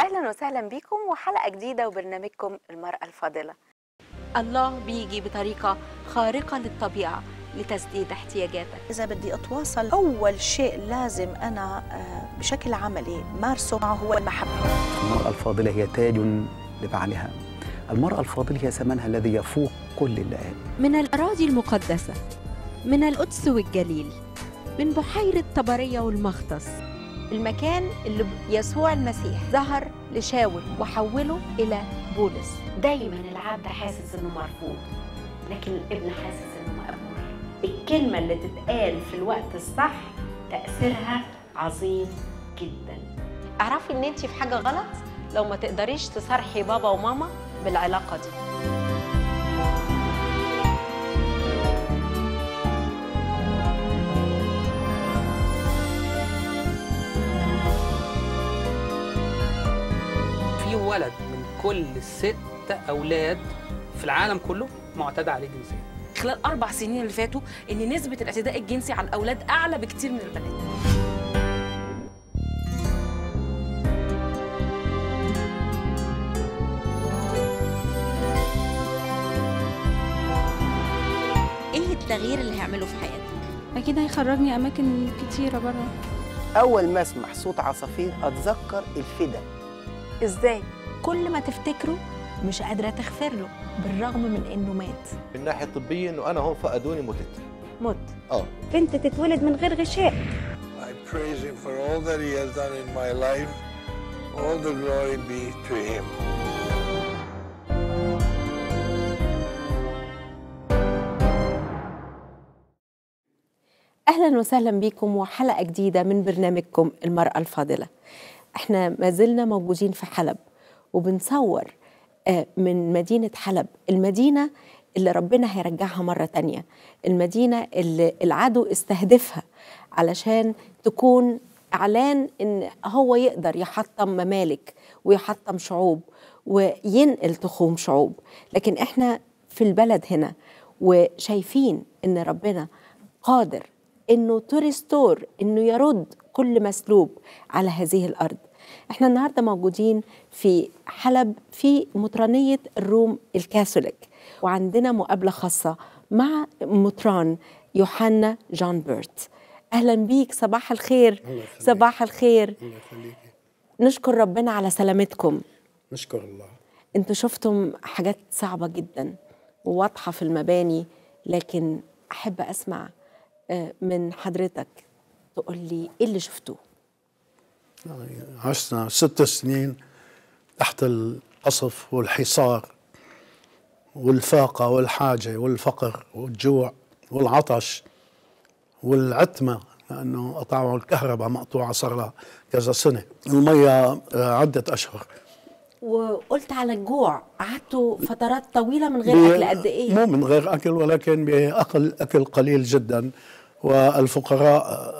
اهلا وسهلا بيكم وحلقه جديده وبرنامجكم المراه الفاضله الله بيجي بطريقه خارقه للطبيعه لتسديد احتياجاتك اذا بدي اتواصل اول شيء لازم انا آه، بشكل عملي مارسه معه هو المحبه المراه الفاضله هي تاج لبعلها المراه الفاضله هي ثمنها الذي يفوق كل الآن من الاراضي المقدسه من القدس والجليل من بحيره طبريه والمختص المكان اللي يسوع المسيح ظهر لشاول وحوله إلى بولس دايما العبد حاسس إنه مرفوض لكن الابن حاسس إنه مقبول الكلمة اللي تتقال في الوقت الصح تأثيرها عظيم جدا اعرفي ان انت في حاجه غلط لو ما تقدريش تصارحي بابا وماما بالعلاقه دي ولد من كل ست أولاد في العالم كله معتدى عليه جنسيا خلال أربع سنين اللي فاتوا إن نسبة الاعتداء الجنسي على الأولاد أعلى بكتير من البنات إيه التغيير اللي هيعمله في حياتك؟ أكيد هيخرجني أماكن كتيرة بره أول ما أسمع صوت عصافير أتذكر الفدا إزاي؟ كل ما تفتكره مش قادرة تغفر له بالرغم من إنه مات من ناحية طبية إنه أنا هون فقدوني متت مت آه بنت تتولد من غير غشاء I praise him for all that he has done in my life all the glory be to him اهلا وسهلا بكم وحلقه جديده من برنامجكم المراه الفاضله احنا ما زلنا موجودين في حلب وبنصور آه، من مدينة حلب المدينة اللي ربنا هيرجعها مرة تانية المدينة اللي العدو استهدفها علشان تكون إعلان إن هو يقدر يحطم ممالك ويحطم شعوب وينقل تخوم شعوب لكن إحنا في البلد هنا وشايفين إن ربنا قادر إنه تريستور إنه يرد كل مسلوب على هذه الأرض احنا النهارده موجودين في حلب في مطرانيه الروم الكاثوليك وعندنا مقابله خاصه مع مطران يوحنا جون بيرت اهلا بيك صباح الخير صباح الخير نشكر ربنا على سلامتكم نشكر الله انتوا شفتم حاجات صعبه جدا وواضحه في المباني لكن احب اسمع آه، من حضرتك تقول لي ايه اللي شفتوه عشنا ست سنين تحت القصف والحصار والفاقة والحاجة والفقر والجوع والعطش والعتمة لأنه قطعوا الكهرباء مقطوعة صار لها كذا سنة المية آه، عدة أشهر وقلت على الجوع قعدتوا فترات طويلة من غير أكل قد إيه؟ مو من غير أكل ولكن بأقل أكل قليل جداً والفقراء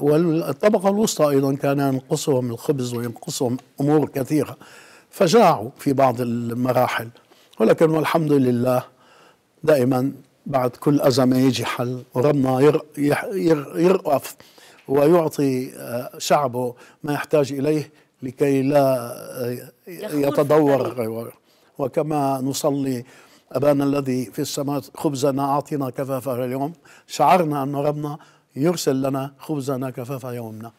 والطبقة الوسطى أيضا كان ينقصهم الخبز وينقصهم أمور كثيرة فجاعوا في بعض المراحل ولكن والحمد لله دائما بعد كل أزمة يجي حل وربنا يرأف ويعطي آه، شعبه ما يحتاج إليه لكي لا آه، يتدور وكما نصلي أبانا الذي في السماء خبزنا أعطنا كفافة اليوم شعرنا أن ربنا يرسل لنا خبزنا كفافة يومنا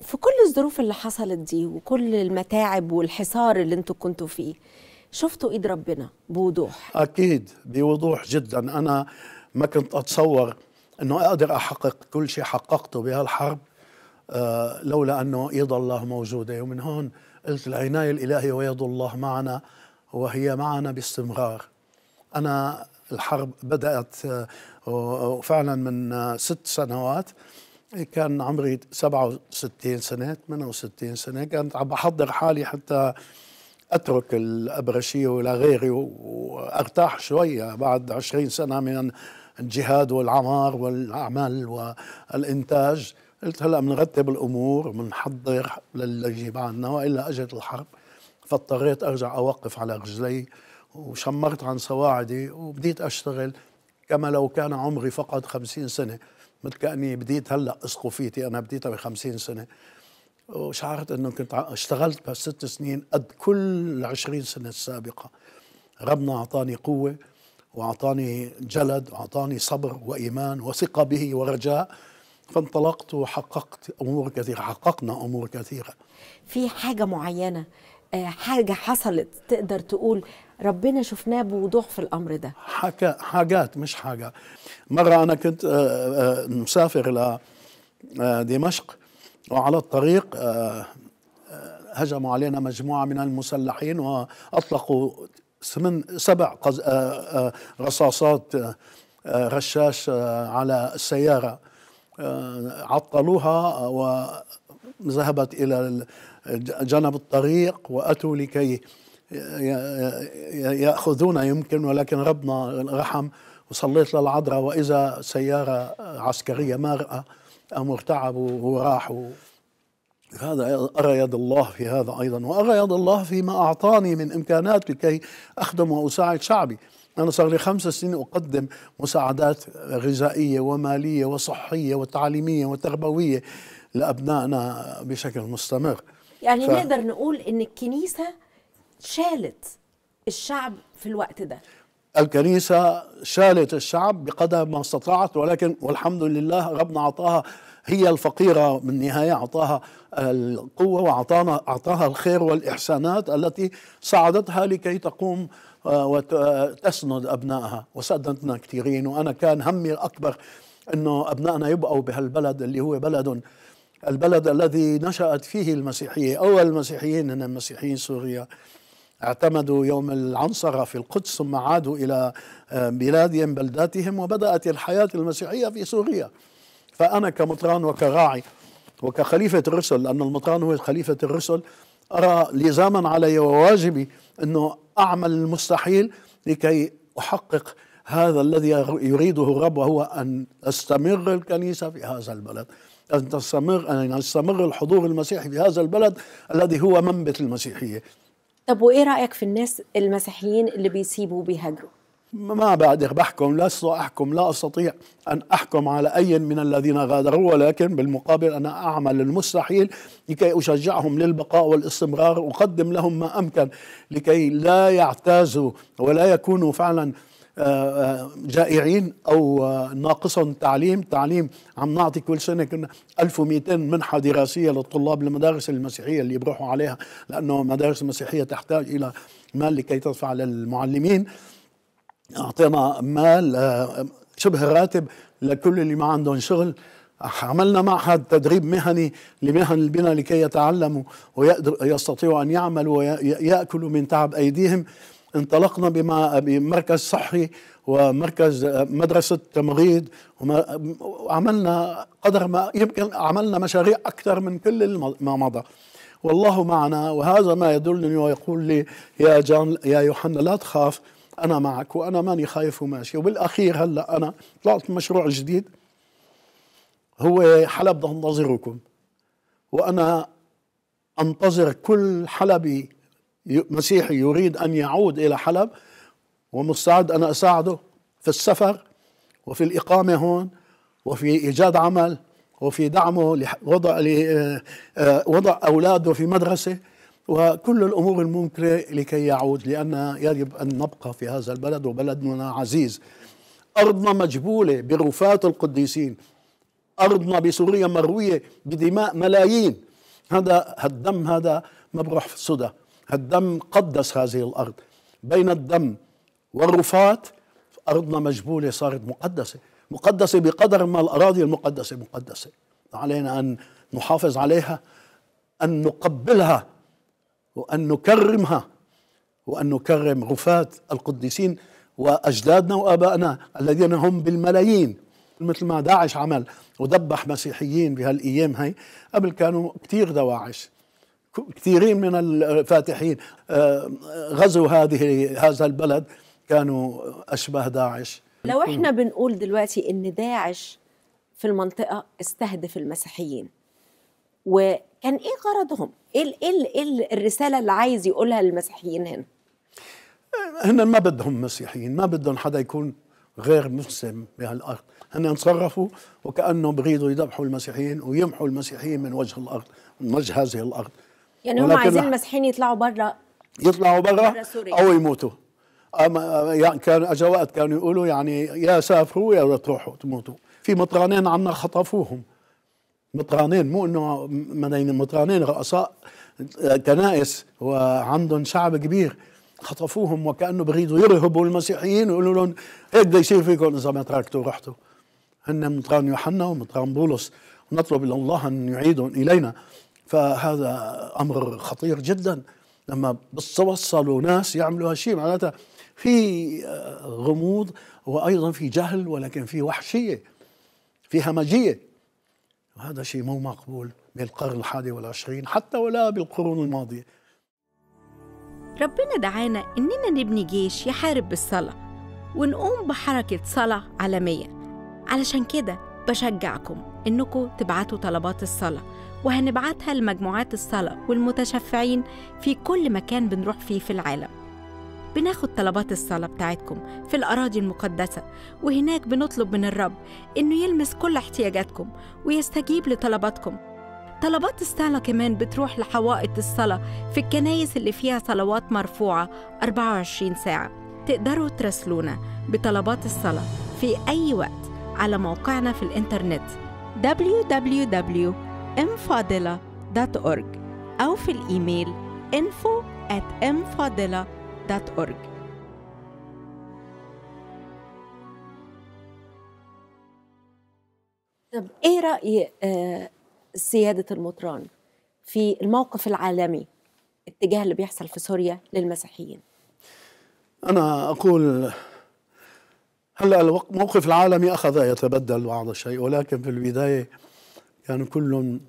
في كل الظروف اللي حصلت دي وكل المتاعب والحصار اللي انتوا كنتوا فيه شفتوا ايد ربنا بوضوح اكيد بوضوح جدا انا ما كنت اتصور انه اقدر احقق كل شيء حققته بهالحرب آه لولا انه ايد الله موجوده ومن هون قلت العنايه الالهيه ويد الله معنا وهي معنا باستمرار أنا الحرب بدأت آه، فعلا من آه، ست سنوات كان عمري 67 سنة 68 سنة كنت عم بحضر حالي حتى أترك الأبرشية ولغيري وأرتاح شوية بعد 20 سنة من الجهاد والعمار والأعمال والإنتاج قلت هلا بنرتب الأمور بنحضر للي يجي بعدنا وإلا أجت الحرب فاضطريت ارجع اوقف على رجلي وشمرت عن سواعدي وبديت اشتغل كما لو كان عمري فقط خمسين سنه مثل كاني بديت هلا اسقفيتي انا بديتها بخمسين سنه وشعرت انه كنت اشتغلت بهالست سنين قد كل العشرين سنه السابقه ربنا اعطاني قوه واعطاني جلد واعطاني صبر وايمان وثقه به ورجاء فانطلقت وحققت امور كثيره حققنا امور كثيره في حاجه معينه آه، حاجه حصلت تقدر تقول ربنا شفناه بوضوح في الامر ده حكا حاجات مش حاجه مره انا كنت آه، آه، مسافر الى دمشق وعلى الطريق هجموا علينا مجموعه من المسلحين واطلقوا ثمان سبع رصاصات رشاش على السياره عطلوها وذهبت الى جنب الطريق واتوا لكي ياخذون يمكن ولكن ربنا رحم وصليت للعذراء واذا سياره عسكريه مارقه أم ارتعب وراحوا هذا أرى يد الله في هذا أيضا وأرى يد الله فيما أعطاني من إمكانات لكي أخدم وأساعد شعبي أنا صار لي خمس سنين أقدم مساعدات غذائية ومالية وصحية وتعليمية وتربوية لأبنائنا بشكل مستمر يعني ف... نقدر نقول ان الكنيسه شالت الشعب في الوقت ده الكنيسة شالت الشعب بقدر ما استطاعت ولكن والحمد لله ربنا أعطاها هي الفقيرة من النهاية أعطاها القوة وأعطانا أعطاها الخير والإحسانات التي ساعدتها لكي تقوم آه، وتسند أبنائها وسددنا كثيرين وأنا كان همي الأكبر أنه أبنائنا يبقوا بهالبلد اللي هو بلد البلد الذي نشأت فيه المسيحية أول المسيحيين هنا المسيحيين سوريا اعتمدوا يوم العنصرة في القدس ثم عادوا إلى آه، بلادهم بلداتهم وبدأت الحياة المسيحية في سوريا فأنا كمطران وكراعي وكخليفة الرسل لأن المطران هو خليفة الرسل أرى لزاما علي وواجبي أنه أعمل المستحيل لكي أحقق هذا الذي يريده الرب وهو أن تستمر الكنيسة في هذا البلد أن تستمر يعني أن يستمر الحضور المسيحي في هذا البلد الذي هو منبت المسيحية طب وإيه رأيك في الناس المسيحيين اللي بيسيبوا وبيهاجروا؟ ما بقدر بحكم لست أحكم لا أستطيع أن أحكم على أي من الذين غادروا ولكن بالمقابل أنا أعمل المستحيل لكي أشجعهم للبقاء والاستمرار أقدم لهم ما أمكن لكي لا يعتازوا ولا يكونوا فعلا آه، آه، جائعين او آه، ناقصهم تعليم تعليم عم نعطي كل سنه كنا 1200 منحه دراسيه للطلاب المدارس المسيحيه اللي بروحوا عليها لانه المدارس المسيحيه تحتاج الى مال لكي تدفع للمعلمين اعطينا مال شبه راتب لكل اللي ما عندهم شغل عملنا معهد تدريب مهني لمهن البناء لكي يتعلموا ويستطيعوا يستطيعوا ان يعملوا وياكلوا من تعب ايديهم انطلقنا بما بمركز صحي ومركز مدرسة تمريض وعملنا قدر ما يمكن عملنا مشاريع أكثر من كل ما مضى والله معنا وهذا ما يدلني ويقول لي يا جان يا يوحنا لا تخاف أنا معك وأنا ماني خايف وماشي وبالأخير هلأ أنا طلعت مشروع جديد هو حلب تنتظركم وأنا أنتظر كل حلبي مسيحي يريد أن يعود إلى حلب ومستعد أنا أساعده في السفر وفي الإقامة هون وفي إيجاد عمل وفي دعمه لوضع آه، آه، وضع أولاده في مدرسة وكل الأمور الممكنة لكي يعود لأن يجب أن نبقى في هذا البلد وبلدنا عزيز أرضنا مجبولة برفات القديسين أرضنا بسوريا مروية بدماء ملايين هذا الدم هذا مبروح في الصدى الدم قدس هذه الأرض بين الدم والرفات أرضنا مجبولة صارت مقدسة مقدسة بقدر ما الأراضي المقدسة مقدسة علينا أن نحافظ عليها أن نقبلها وأن نكرمها وأن نكرم رفات القديسين وأجدادنا وآبائنا الذين هم بالملايين مثل ما داعش عمل ودبح مسيحيين بهالأيام هي قبل كانوا كثير دواعش كثيرين من الفاتحين آه، غزوا هذه هذا البلد كانوا اشباه داعش لو احنا بنقول دلوقتي ان داعش في المنطقه استهدف المسيحيين وكان ايه غرضهم ايه ايه, إيه الرساله اللي عايز يقولها للمسيحيين هنا هن ما بدهم مسيحيين ما بدهم حدا يكون غير مسلم بهالارض هن تصرفوا وكانهم بريدوا يذبحوا المسيحيين ويمحوا المسيحيين من وجه الارض من وجه هذه الارض يعني هم عايزين المسيحيين يطلعوا برا يطلعوا برا او يموتوا اما يعني كان اجى وقت كانوا يقولوا يعني يا سافروا يا تروحوا تموتوا في مطرانين عنا خطفوهم مطرانين مو انه مطرانين رؤساء كنائس وعندهم شعب كبير خطفوهم وكانه بريدوا يرهبوا المسيحيين ويقولوا لهم هيك بده يصير فيكم اذا ما تركتوا رحتوا هن مطران يوحنا ومطران بولس ونطلب الى الله ان يعيدهم الينا فهذا امر خطير جدا لما بتوصلوا ناس يعملوا هالشيء معناتها في آه، غموض وايضا في جهل ولكن في وحشيه في همجيه وهذا شيء مو مقبول بالقرن الحادي والعشرين حتى ولا بالقرون الماضيه ربنا دعانا اننا نبني جيش يحارب بالصلاه ونقوم بحركه صلاه عالميه علشان كده بشجعكم انكم تبعتوا طلبات الصلاه وهنبعتها لمجموعات الصلاة والمتشفعين في كل مكان بنروح فيه في العالم بناخد طلبات الصلاة بتاعتكم في الأراضي المقدسة وهناك بنطلب من الرب إنه يلمس كل احتياجاتكم ويستجيب لطلباتكم طلبات الصلاة كمان بتروح لحوائط الصلاة في الكنايس اللي فيها صلوات مرفوعة 24 ساعة تقدروا تراسلونا بطلبات الصلاة في أي وقت على موقعنا في الإنترنت www mfadila.org أو في الإيميل info at mfadila.org طب ايه رأي آه، سيادة المطران في الموقف العالمي اتجاه اللي بيحصل في سوريا للمسيحيين؟ أنا أقول هلا الموقف العالمي أخذ يتبدل بعض الشيء ولكن في البداية يعني كلهم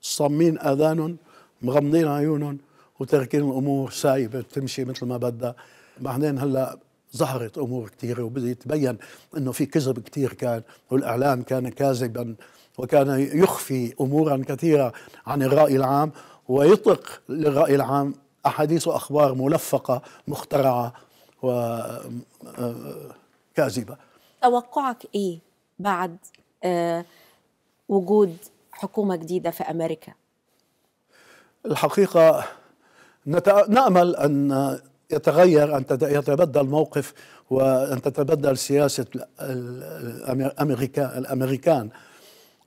صامين اذانهم مغمضين عيونهم وتاركين الامور سايبه تمشي مثل ما بدها بعدين هلا ظهرت امور كثيره وبدا يتبين انه في كذب كثير كان والاعلام كان كاذبا وكان يخفي امورا كثيره عن الراي العام ويطلق للراي العام احاديث واخبار ملفقه مخترعه وكاذبه آه، آه، توقعك ايه بعد آه وجود حكومه جديده في امريكا؟ الحقيقه نامل ان يتغير ان يتبدل موقف وان تتبدل سياسه الامريكا الامريكان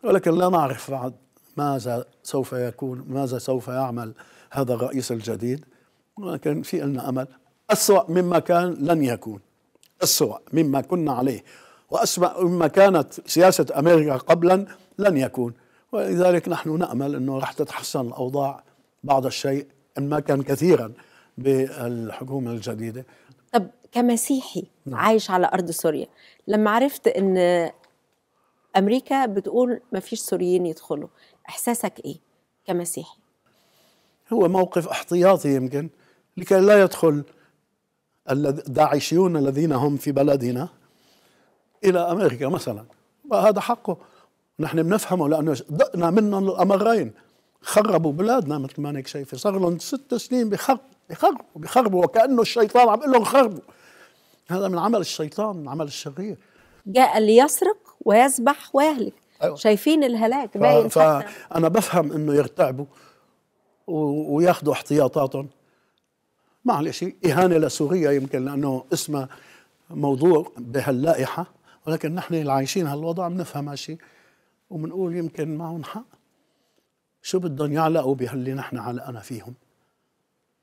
ولكن لا نعرف بعد ماذا سوف يكون ماذا سوف يعمل هذا الرئيس الجديد ولكن في لنا امل اسوا مما كان لن يكون اسوا مما كنا عليه وأسمع مما كانت سياسة أمريكا قبلا لن يكون ولذلك نحن نأمل أنه راح تتحسن الأوضاع بعض الشيء إن ما كان كثيرا بالحكومة الجديدة طب كمسيحي نعم. عايش على أرض سوريا لما عرفت أن أمريكا بتقول ما فيش سوريين يدخلوا إحساسك إيه كمسيحي؟ هو موقف احتياطي يمكن لكي لا يدخل الداعشيون الذين هم في بلدنا إلى أمريكا مثلا هذا حقه نحن بنفهمه لأنه دقنا منهم الأمرين خربوا بلادنا مثل ما انك شايفه صار لهم ست سنين بخرب بخربوا بخربوا وكانه الشيطان عم يقول لهم خربوا هذا من عمل الشيطان من عمل الشرير جاء ليسرق ويذبح ويهلك أيوة. شايفين الهلاك باين ف... فانا بفهم انه يرتعبوا و... وياخذوا احتياطاتهم معلش اهانه لسوريا يمكن لانه اسمها موضوع بهاللائحه ولكن نحن اللي عايشين هالوضع بنفهم هالشيء وبنقول يمكن معهم حق شو بدهم يعلقوا بهاللي نحن علقنا فيهم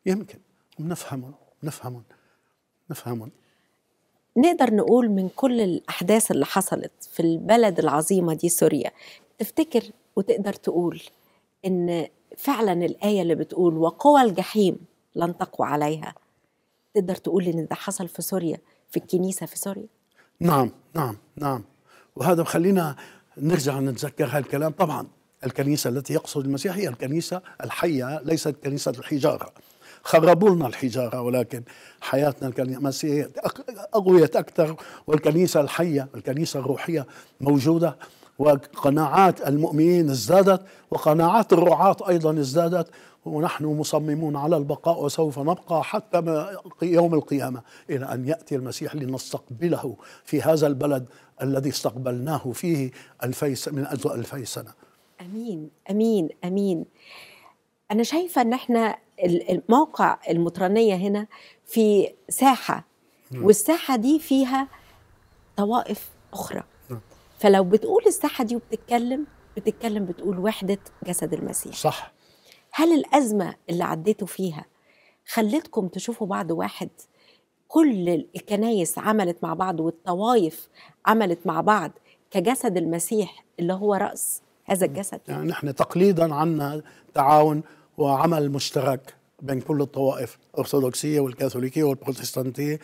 يمكن بنفهم بنفهمهم بنفهمهم نقدر نقول من كل الأحداث اللي حصلت في البلد العظيمة دي سوريا تفتكر وتقدر تقول إن فعلا الآية اللي بتقول وقوى الجحيم لن تقوى عليها تقدر تقول إن ده حصل في سوريا في الكنيسة في سوريا نعم نعم نعم وهذا خلينا نرجع نتذكر هالكلام طبعا الكنيسة التي يقصد المسيح هي الكنيسة الحية ليست كنيسة الحجارة خربوا لنا الحجارة ولكن حياتنا الكنيسة أقويت أكثر والكنيسة الحية الكنيسة الروحية موجودة وقناعات المؤمنين ازدادت وقناعات الرعاة أيضا ازدادت ونحن مصممون على البقاء وسوف نبقى حتى يوم القيامة إلى أن يأتي المسيح لنستقبله في هذا البلد الذي استقبلناه فيه ألفي من أجل ألفي سنة أمين أمين أمين أنا شايفة أن احنا الموقع المطرانية هنا في ساحة نعم. والساحة دي فيها طوائف أخرى نعم. فلو بتقول الساحة دي وبتتكلم بتتكلم بتقول وحدة جسد المسيح صح هل الأزمة اللي عديتوا فيها خلتكم تشوفوا بعض واحد كل الكنايس عملت مع بعض والطوايف عملت مع بعض كجسد المسيح اللي هو رأس هذا الجسد يعني نحن تقليدا عنا تعاون وعمل مشترك بين كل الطوائف الأرثوذكسية والكاثوليكية والبروتستانتية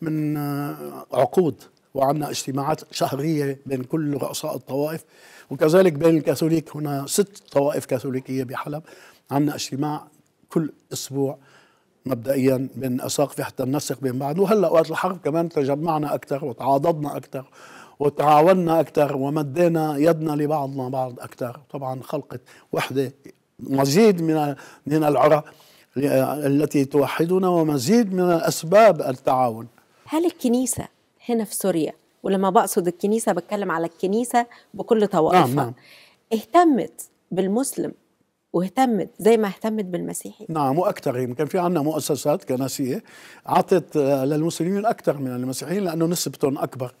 من آه، عقود وعندنا اجتماعات شهرية بين كل رؤساء الطوائف وكذلك بين الكاثوليك هنا ست طوائف كاثوليكية بحلب عندنا اجتماع كل اسبوع مبدئيا من اساقفه حتى ننسق بين بعض وهلا وقت الحرب كمان تجمعنا اكثر وتعاضدنا اكثر وتعاوننا اكثر ومدينا يدنا لبعضنا بعض اكثر طبعا خلقت وحده مزيد من من العرى التي توحدنا ومزيد من اسباب التعاون هل الكنيسه هنا في سوريا ولما بقصد الكنيسه بتكلم على الكنيسه بكل طوائفها نعم نعم. اهتمت بالمسلم واهتمت زي ما اهتمت بالمسيحي نعم واكثر يمكن في عندنا مؤسسات كنسيه عطت آه، للمسلمين اكثر من المسيحيين لانه نسبتهم اكبر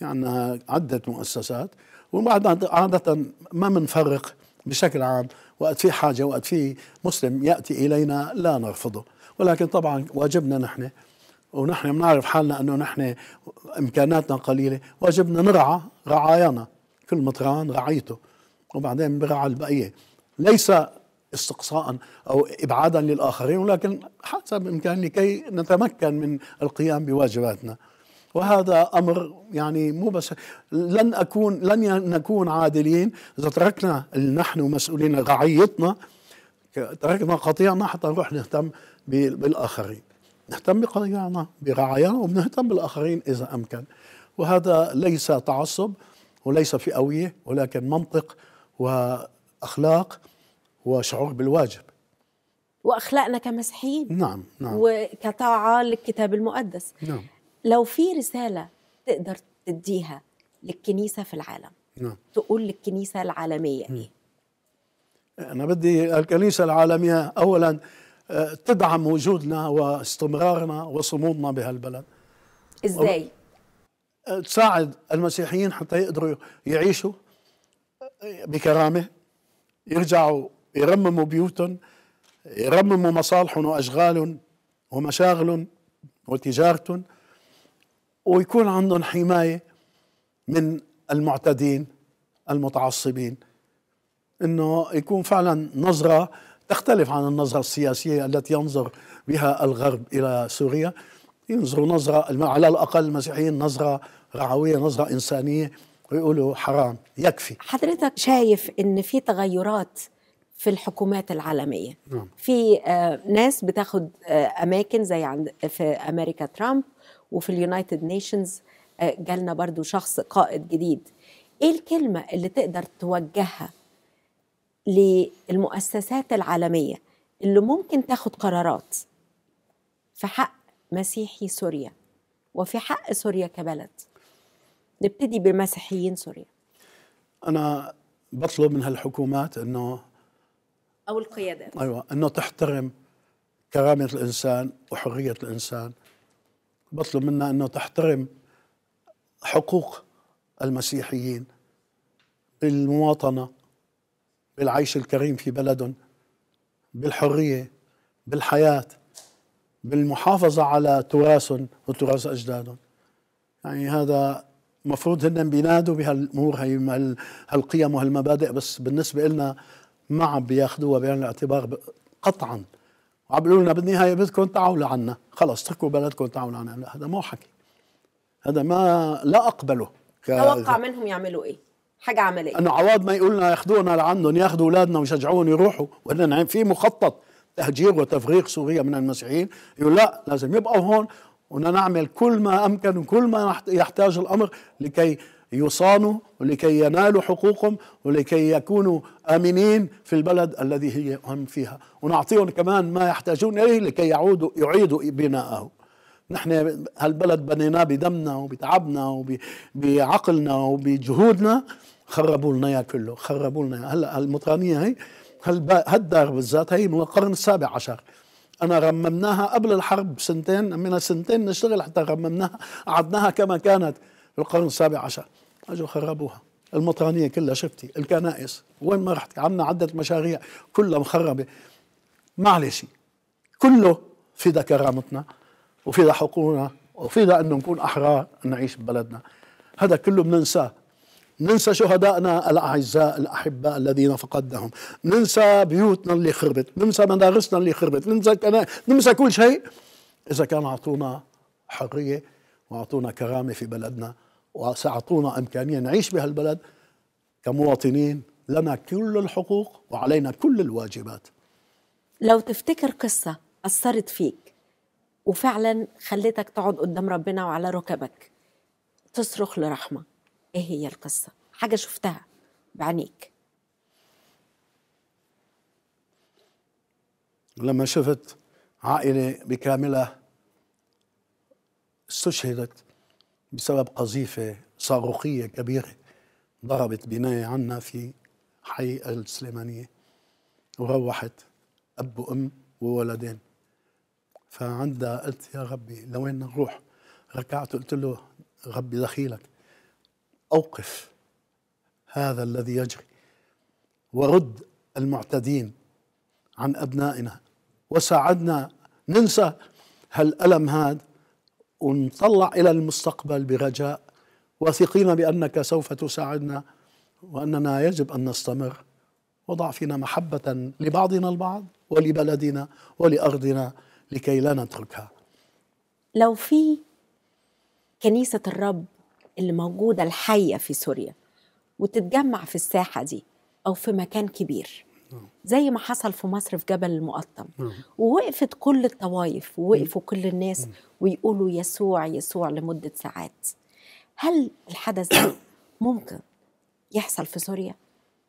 يعني عده مؤسسات وبعد عاده ما بنفرق بشكل عام وقت في حاجه وقت في مسلم ياتي الينا لا نرفضه ولكن طبعا واجبنا نحن ونحن بنعرف حالنا انه نحن امكاناتنا قليله واجبنا نرعى رعايانا كل مطران رعيته وبعدين برعى البقيه ليس استقصاء او ابعادا للاخرين ولكن حسب امكان لكي نتمكن من القيام بواجباتنا وهذا امر يعني مو بس لن اكون لن نكون عادلين اذا تركنا نحن مسؤولين رعيتنا تركنا قطيعنا حتى نروح نهتم بالاخرين نهتم بقطيعنا برعايانا وبنهتم بالاخرين اذا امكن وهذا ليس تعصب وليس فئويه ولكن منطق و اخلاق وشعور بالواجب واخلاقنا كمسيحيين نعم نعم وكطاعه للكتاب المقدس نعم لو في رساله تقدر تديها للكنيسه في العالم نعم تقول للكنيسه العالميه ايه؟ انا بدي الكنيسه العالميه اولا آه، تدعم وجودنا واستمرارنا وصمودنا بهالبلد ازاي؟ آه، تساعد المسيحيين حتى يقدروا يعيشوا آه، بكرامه يرجعوا يرمموا بيوتهم يرمموا مصالحهم وأشغالهم ومشاغلهم وتجارتهم ويكون عندهم حماية من المعتدين المتعصبين انه يكون فعلا نظره تختلف عن النظره السياسيه التي ينظر بها الغرب الى سوريا ينظروا نظره على الاقل المسيحيين نظره رعويه نظره انسانيه ويقولوا حرام يكفي حضرتك شايف ان في تغيرات في الحكومات العالميه نعم. في آه، ناس بتاخد آه، اماكن زي عند في امريكا ترامب وفي اليونايتد نيشنز آه، جالنا برضو شخص قائد جديد ايه الكلمه اللي تقدر توجهها للمؤسسات العالميه اللي ممكن تاخد قرارات في حق مسيحي سوريا وفي حق سوريا كبلد نبتدي بمسيحيين سوريا انا بطلب من هالحكومات انه او القيادات ايوه انه تحترم كرامه الانسان وحريه الانسان بطلب منها انه تحترم حقوق المسيحيين بالمواطنه بالعيش الكريم في بلدهم بالحريه بالحياه بالمحافظه على تراثهم وتراث اجدادهم يعني هذا مفروض هن بينادوا بهالامور هي هالقيم وهالمبادئ بس بالنسبه لنا ما عم بياخذوها بعين الاعتبار قطعا وعم بيقولوا لنا بالنهايه بدكم تعالوا لعنا خلص اتركوا بلدكم تعالوا لعنا هذا مو حكي هذا ما لا اقبله ك... توقع منهم يعملوا ايه حاجه عمليه انه عوض ما يقول لنا ياخذونا لعندهم ياخذوا اولادنا ويشجعوهم يروحوا وان في مخطط تهجير وتفريق سوريا من المسيحيين يقول لا لازم يبقوا هون وأن نعمل كل ما أمكن وكل ما يحتاج الأمر لكي يصانوا ولكي ينالوا حقوقهم ولكي يكونوا آمنين في البلد الذي هي هم فيها ونعطيهم كمان ما يحتاجون إليه لكي يعودوا يعيدوا بناءه نحن هالبلد بنيناه بدمنا وبتعبنا وبعقلنا وبجهودنا خربوا لنا اياه كله خربوا لنا هلا المطرانيه هي هالدار بالذات هي من القرن السابع عشر انا رممناها قبل الحرب سنتين من سنتين نشتغل حتى رممناها قعدناها كما كانت في القرن السابع عشر اجوا خربوها المطرانيه كلها شفتي الكنائس وين ما رحت عندنا عده مشاريع كلها مخربه معلش كله في ذا كرامتنا وفي ذا حقوقنا وفي ذا انه نكون احرار نعيش ببلدنا هذا كله بننساه ننسى شهدائنا الأعزاء الأحباء الذين فقدناهم ننسى بيوتنا اللي خربت ننسى مدارسنا اللي خربت ننسى, كنا... ننسى كل شيء إذا كان أعطونا حرية وأعطونا كرامة في بلدنا وسأعطونا إمكانية نعيش بهالبلد كمواطنين لنا كل الحقوق وعلينا كل الواجبات لو تفتكر قصة أثرت فيك وفعلا خلتك تقعد قدام ربنا وعلى ركبك تصرخ لرحمه ايه هي القصه حاجه شفتها بعينيك لما شفت عائله بكاملها استشهدت بسبب قذيفه صاروخيه كبيره ضربت بنايه عنا في حي السليمانيه وروحت اب وام وولدين فعندها قلت يا ربي لوين نروح ركعت قلت له ربي دخيلك اوقف هذا الذي يجري ورد المعتدين عن ابنائنا وساعدنا ننسى هالالم هذا ونطلع الى المستقبل برجاء واثقين بانك سوف تساعدنا واننا يجب ان نستمر وضع فينا محبه لبعضنا البعض ولبلدنا ولارضنا لكي لا نتركها لو في كنيسه الرب اللي موجودة الحية في سوريا وتتجمع في الساحة دي أو في مكان كبير نعم. زي ما حصل في مصر في جبل المقطم نعم. ووقفت كل الطوائف ووقفوا نعم. كل الناس ويقولوا يسوع يسوع لمدة ساعات هل الحدث ده ممكن يحصل في سوريا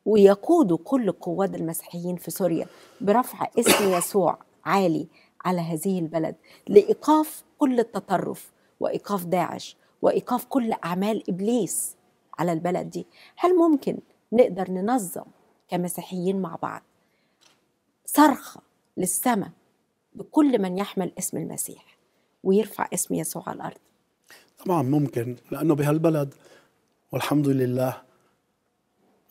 ويقودوا كل قواد المسيحيين في سوريا برفع اسم يسوع عالي على هذه البلد لإيقاف كل التطرف وإيقاف داعش وايقاف كل اعمال ابليس على البلد دي هل ممكن نقدر ننظم كمسيحيين مع بعض صرخه للسماء بكل من يحمل اسم المسيح ويرفع اسم يسوع على الارض طبعا ممكن لانه بهالبلد والحمد لله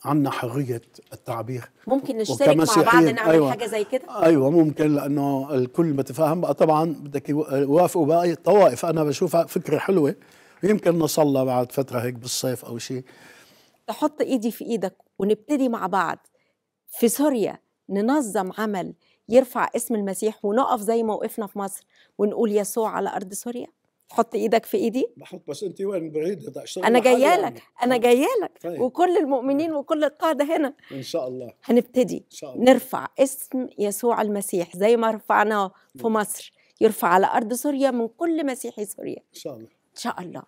عندنا حريه التعبير ممكن نشترك مع بعض نعمل أيوة. حاجه زي كده ايوه ممكن لانه الكل متفاهم بقى طبعا بدك يوافقوا باقي الطوائف انا بشوفها فكره حلوه يمكن نصلى بعد فتره هيك بالصيف او شيء تحط ايدي في ايدك ونبتدي مع بعض في سوريا ننظم عمل يرفع اسم المسيح ونقف زي ما وقفنا في مصر ونقول يسوع على ارض سوريا حط ايدك في ايدي بحط بس انت وين بعيد انا جايه يعني. لك انا آه. جايه لك طيب. وكل المؤمنين آه. وكل القاده هنا ان شاء الله هنبتدي إن شاء الله. نرفع اسم يسوع المسيح زي ما رفعناه في نعم. مصر يرفع على ارض سوريا من كل مسيحي سوريا ان شاء الله شاء الله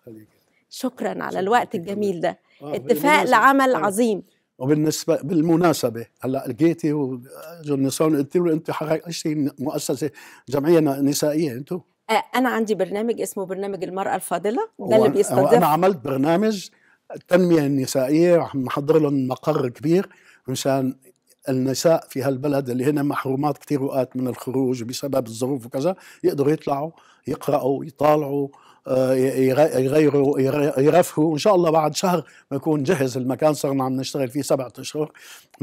شكرا على الوقت الجميل ده آه، اتفاق لعمل آه، آه. عظيم وبالنسبه بالمناسبه هلا لقيتي وجون قلت له انت حققتي مؤسسه جمعيه نسائيه انتم انا عندي برنامج اسمه برنامج المراه الفاضله ده اللي بيستضيف انا عملت برنامج التنميه النسائيه عم نحضر لهم مقر كبير مشان النساء في هالبلد اللي هن محرومات كثير وقت من الخروج بسبب الظروف وكذا يقدروا يطلعوا يقرأوا يطالعوا آه، يغيروا يرفهوا وان شاء الله بعد شهر بكون جهز المكان صرنا عم نشتغل فيه سبعة اشهر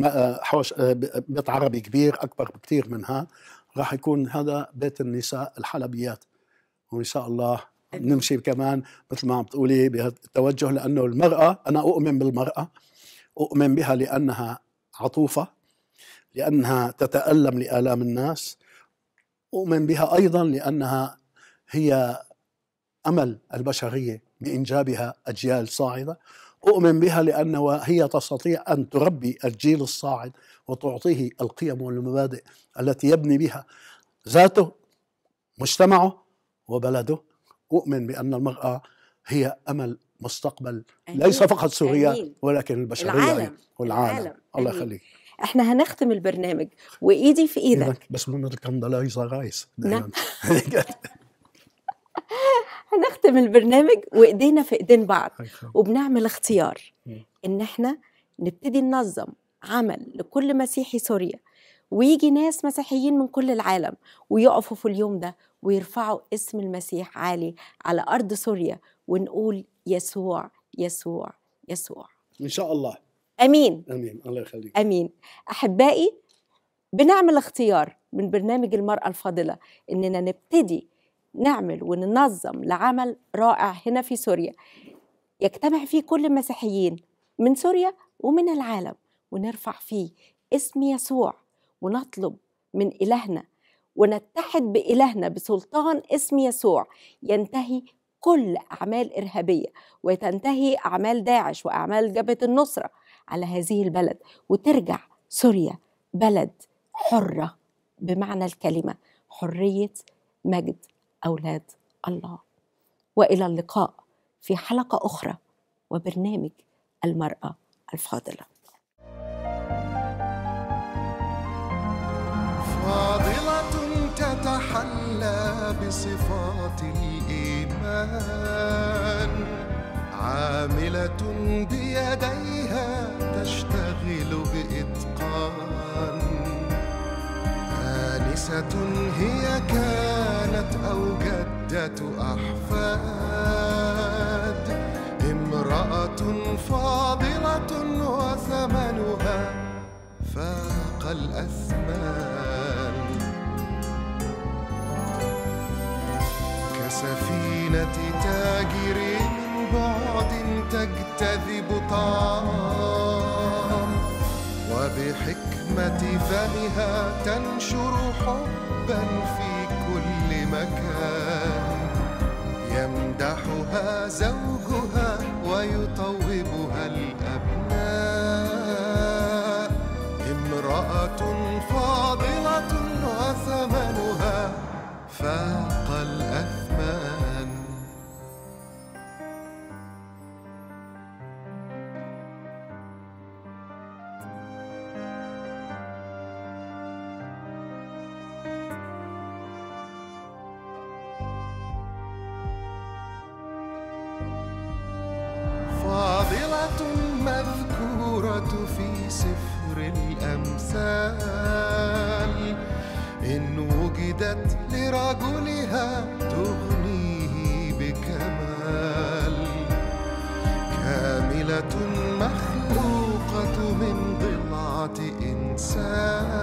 آه، حوش آه، بيت عربي كبير اكبر بكثير من راح يكون هذا بيت النساء الحلبيات وان شاء الله نمشي كمان مثل ما عم تقولي بهالتوجه لانه المراه انا اؤمن بالمراه اؤمن بها لانها عطوفه لانها تتالم لالام الناس اؤمن بها ايضا لانها هي امل البشريه بانجابها اجيال صاعده اؤمن بها لانها هي تستطيع ان تربي الجيل الصاعد وتعطيه القيم والمبادئ التي يبني بها ذاته مجتمعه وبلده اؤمن بان المراه هي امل مستقبل أمين. ليس فقط سوريا أمين. ولكن البشريه العالم. والعالم العالم. الله يخليك احنا هنختم البرنامج وايدي في ايدك بس من الكندلايزا رايس نعم هنختم البرنامج وايدينا في ايدين بعض وبنعمل اختيار ان احنا نبتدي ننظم عمل لكل مسيحي سوريا ويجي ناس مسيحيين من كل العالم ويقفوا في اليوم ده ويرفعوا اسم المسيح عالي على ارض سوريا ونقول يسوع يسوع يسوع ان شاء الله امين امين الله يخليك امين احبائي بنعمل اختيار من برنامج المراه الفاضله اننا نبتدي نعمل وننظم لعمل رائع هنا في سوريا يجتمع فيه كل المسيحيين من سوريا ومن العالم ونرفع فيه اسم يسوع ونطلب من إلهنا ونتحد بإلهنا بسلطان اسم يسوع ينتهي كل أعمال إرهابية وتنتهي أعمال داعش وأعمال جبهة النصرة على هذه البلد وترجع سوريا بلد حرة بمعنى الكلمة حرية مجد اولاد الله والى اللقاء في حلقه اخرى وبرنامج المراه الفاضله فاضله تتحلى بصفات الايمان عامله بيديها تشتغل باتقان انسه هي كان أحفاد امرأة فاضلة وثمنها فاق الأثمان كسفينة تاجر من بعد تجتذب طعام وبحكمة فمها تنشر حب زوجها ويطول party inside.